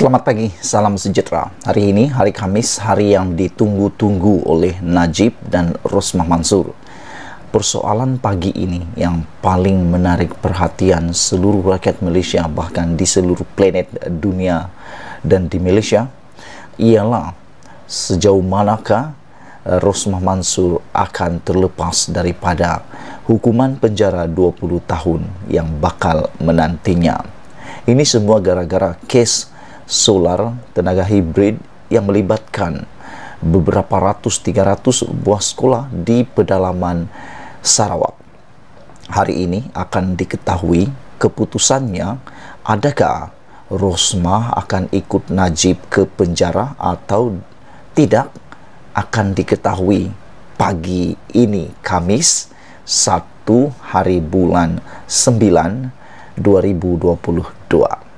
Selamat pagi, salam sejahtera. Hari ini hari Kamis, hari yang ditunggu-tunggu oleh Najib dan Rosmah Mansur. Persoalan pagi ini yang paling menarik perhatian seluruh rakyat Malaysia bahkan di seluruh planet dunia dan di Malaysia ialah sejauh manakah Rosmah Mansur akan terlepas daripada hukuman penjara 20 tahun yang bakal menantinya. Ini semua gara-gara kes solar, tenaga hibrid yang melibatkan beberapa ratus, tiga ratus buah sekolah di pedalaman Sarawak. Hari ini akan diketahui keputusannya adakah Rosmah akan ikut Najib ke penjara atau tidak akan diketahui pagi ini Kamis 1 hari bulan 9 2022.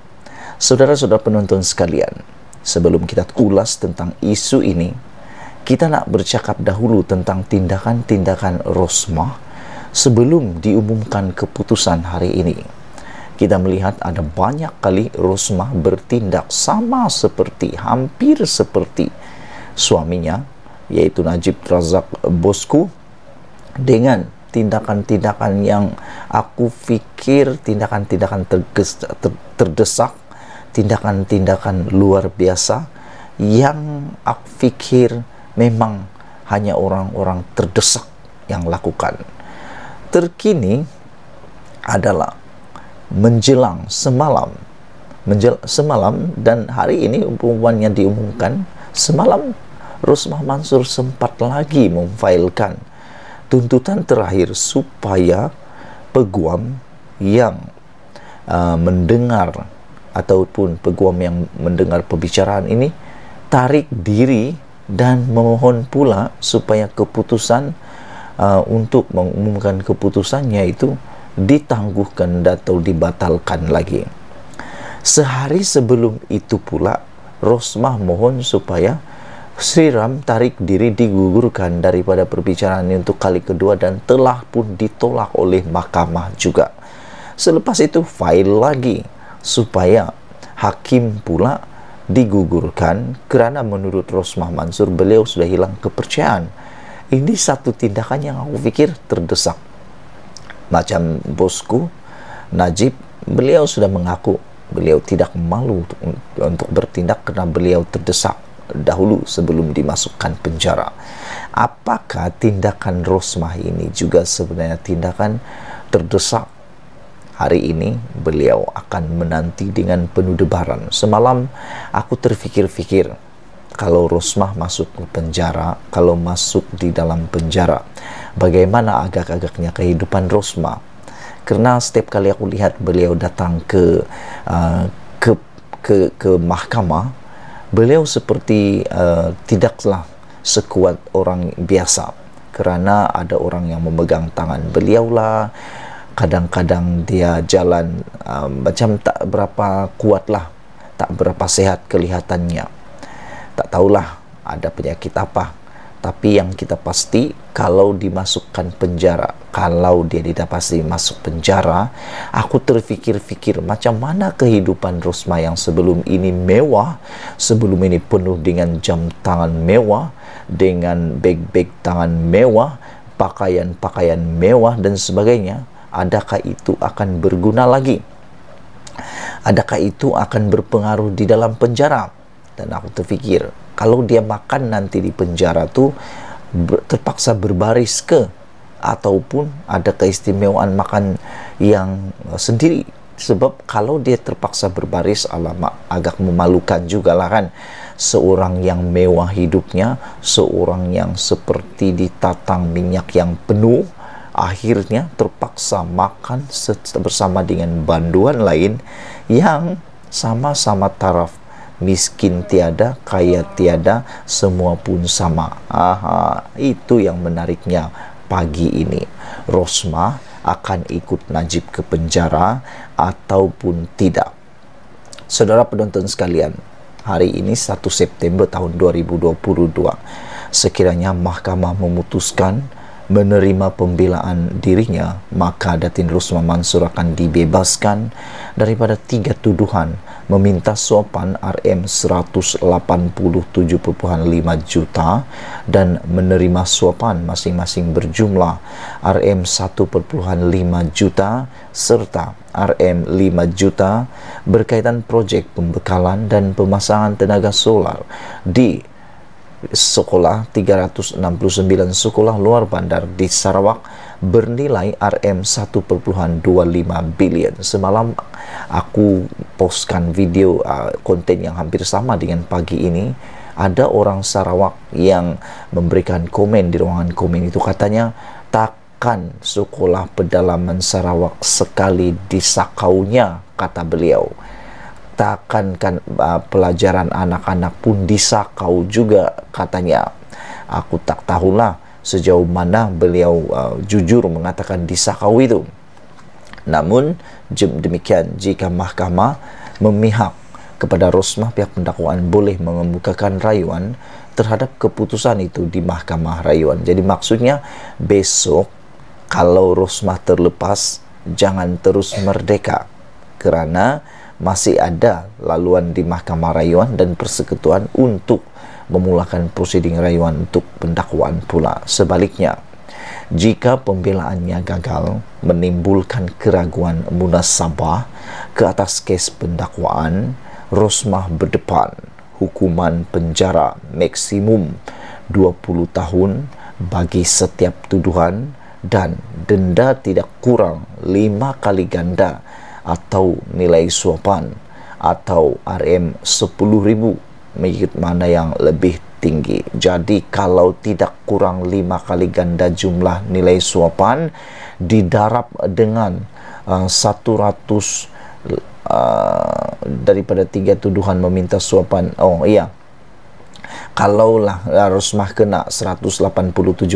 Saudara-saudara penonton sekalian, sebelum kita ulas tentang isu ini, kita nak bercakap dahulu tentang tindakan-tindakan rosmah sebelum diumumkan keputusan hari ini. Kita melihat ada banyak kali Rosmah bertindak sama seperti, hampir seperti suaminya, yaitu Najib Razak Bosku, dengan tindakan-tindakan yang aku pikir tindakan-tindakan terdesak tindakan-tindakan luar biasa yang aku pikir memang hanya orang-orang terdesak yang lakukan. Terkini adalah menjelang semalam, menjel, semalam dan hari ini umumannya diumumkan semalam Rusmah Mansur sempat lagi memfailkan tuntutan terakhir supaya peguam yang uh, mendengar ataupun peguam yang mendengar pembicaraan ini tarik diri dan memohon pula supaya keputusan uh, untuk mengumumkan keputusannya itu ditangguhkan atau dibatalkan lagi. Sehari sebelum itu pula Rosmah mohon supaya Sri Ram tarik diri digugurkan daripada perbicaraan untuk kali kedua dan telah pun ditolak oleh mahkamah juga. Selepas itu file lagi supaya hakim pula digugurkan karena menurut Rosmah Mansur beliau sudah hilang kepercayaan. Ini satu tindakan yang aku pikir terdesak. Macam bosku Najib, beliau sudah mengaku beliau tidak malu untuk, untuk bertindak karena beliau terdesak dahulu sebelum dimasukkan penjara. Apakah tindakan Rosmah ini juga sebenarnya tindakan terdesak hari ini beliau akan menanti dengan penuh debaran semalam aku terfikir-fikir kalau Rosmah masuk ke penjara kalau masuk di dalam penjara bagaimana agak-agaknya kehidupan Rosmah karena setiap kali aku lihat beliau datang ke uh, ke, ke ke mahkamah beliau seperti uh, tidaklah sekuat orang biasa kerana ada orang yang memegang tangan beliau lah kadang-kadang dia jalan um, macam tak berapa kuat lah tak berapa sehat kelihatannya tak tahulah ada penyakit apa tapi yang kita pasti kalau dimasukkan penjara kalau dia tidak pasti masuk penjara aku terfikir-fikir macam mana kehidupan Rosma yang sebelum ini mewah sebelum ini penuh dengan jam tangan mewah dengan beg-beg tangan mewah pakaian-pakaian mewah dan sebagainya adakah itu akan berguna lagi? Adakah itu akan berpengaruh di dalam penjara? Dan aku terpikir, kalau dia makan nanti di penjara tuh ber, terpaksa berbaris ke ataupun ada keistimewaan makan yang eh, sendiri sebab kalau dia terpaksa berbaris alamak agak memalukan juga lah kan seorang yang mewah hidupnya seorang yang seperti ditatang minyak yang penuh akhirnya terpaksa makan bersama dengan banduan lain yang sama-sama taraf miskin tiada, kaya tiada, semua pun sama. Aha, itu yang menariknya pagi ini. Rosma akan ikut Najib ke penjara ataupun tidak. Saudara penonton sekalian, hari ini 1 September tahun 2022. Sekiranya mahkamah memutuskan menerima pembelaan dirinya, maka Datin Rusma Mansur akan dibebaskan daripada tiga tuduhan meminta suapan RM 187,5 juta dan menerima suapan masing-masing berjumlah RM 1,5 juta serta RM 5 juta berkaitan proyek pembekalan dan pemasangan tenaga solar di sekolah 369 sekolah luar bandar di Sarawak bernilai RM 1.25 billion. Semalam aku postkan video uh, konten yang hampir sama dengan pagi ini. Ada orang Sarawak yang memberikan komen di ruangan komen itu katanya takkan sekolah pedalaman Sarawak sekali disakaunya kata beliau akan kan, uh, pelajaran anak-anak pun disakau juga katanya aku tak tahulah sejauh mana beliau uh, jujur mengatakan disakau itu namun demikian jika mahkamah memihak kepada Rosmah pihak pendakwaan boleh mengemukakan rayuan terhadap keputusan itu di mahkamah rayuan. Jadi maksudnya besok kalau Rosmah terlepas jangan terus merdeka karena masih ada laluan di Mahkamah Rayuan dan Persekutuan untuk memulakan prosiding rayuan untuk pendakwaan pula. Sebaliknya, jika pembelaannya gagal menimbulkan keraguan munasabah ke atas kes pendakwaan, Rosmah berdepan hukuman penjara maksimum 20 tahun bagi setiap tuduhan dan denda tidak kurang lima kali ganda atau nilai suapan atau RM 10.000 mengikut mana yang lebih tinggi. Jadi kalau tidak kurang lima kali ganda jumlah nilai suapan didarab dengan uh, 100 uh, daripada tiga tuduhan meminta suapan. Oh iya. Kalaulah harus mah kena 187.5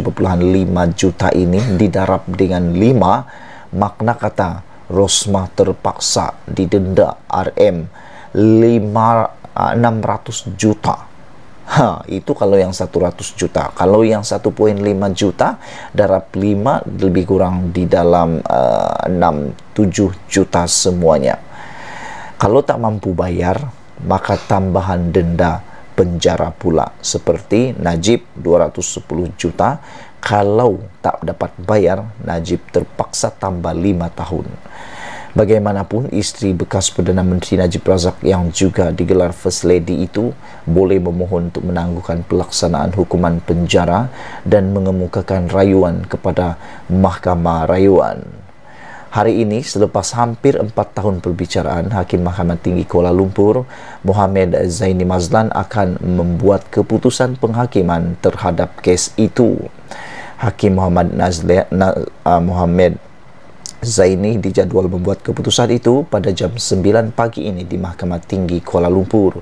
juta ini didarab dengan lima makna kata Rosmah terpaksa didenda RM 5, 600 juta. Ha, itu kalau yang 100 juta. Kalau yang 1.5 juta, darab 5 lebih kurang di dalam uh, 6 7 juta semuanya. Kalau tak mampu bayar, maka tambahan denda penjara pula seperti Najib 210 juta, kalau tak dapat bayar, Najib terpaksa tambah lima tahun. Bagaimanapun, istri bekas Perdana Menteri Najib Razak yang juga digelar First Lady itu boleh memohon untuk menangguhkan pelaksanaan hukuman penjara dan mengemukakan rayuan kepada Mahkamah Rayuan. Hari ini, selepas hampir empat tahun perbicaraan, Hakim Mahkamah Tinggi Kuala Lumpur, Mohamed Zaini Mazlan akan membuat keputusan penghakiman terhadap kes itu. Hakim Muhammad Nazli, Na, uh, Muhammad Zaini dijadual membuat keputusan itu pada jam 9 pagi ini di Mahkamah Tinggi Kuala Lumpur.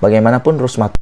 Bagaimanapun Rosmat